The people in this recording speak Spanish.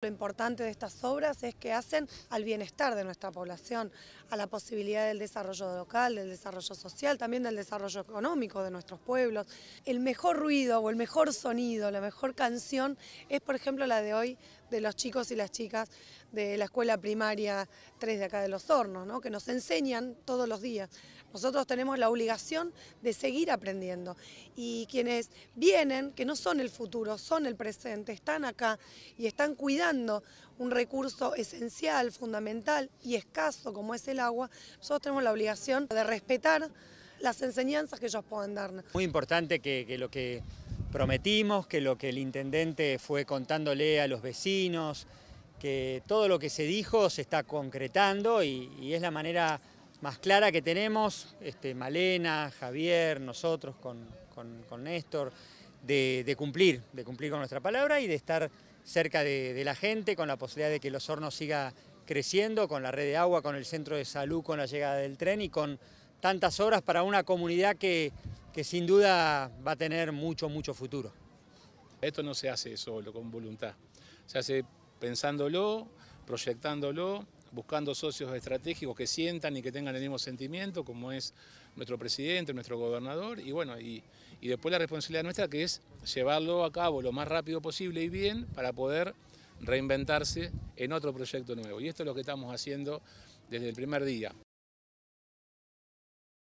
Lo importante de estas obras es que hacen al bienestar de nuestra población, a la posibilidad del desarrollo local, del desarrollo social, también del desarrollo económico de nuestros pueblos. El mejor ruido o el mejor sonido, la mejor canción es por ejemplo la de hoy de los chicos y las chicas de la escuela primaria 3 de acá de los hornos, que nos enseñan todos los días. Nosotros tenemos la obligación de seguir aprendiendo y quienes vienen, que no son el futuro, son el presente, están acá y están cuidando un recurso esencial, fundamental y escaso como es el agua, nosotros tenemos la obligación de respetar las enseñanzas que ellos puedan darnos. Muy importante que lo que Prometimos que lo que el intendente fue contándole a los vecinos, que todo lo que se dijo se está concretando y, es la manera más clara que tenemos, este, Malena, Javier, nosotros con, Néstor, de, cumplir, de cumplir con nuestra palabra y de estar cerca de, la gente con la posibilidad de que los hornos siga creciendo, con la red de agua, con el centro de salud, con la llegada del tren y con tantas horas para una comunidad que que sin duda va a tener mucho, mucho futuro. Esto no se hace solo, con voluntad. Se hace pensándolo, proyectándolo, buscando socios estratégicos que sientan y que tengan el mismo sentimiento, como es nuestro presidente, nuestro gobernador, y bueno, y, y después la responsabilidad nuestra que es llevarlo a cabo lo más rápido posible y bien para poder reinventarse en otro proyecto nuevo. Y esto es lo que estamos haciendo desde el primer día.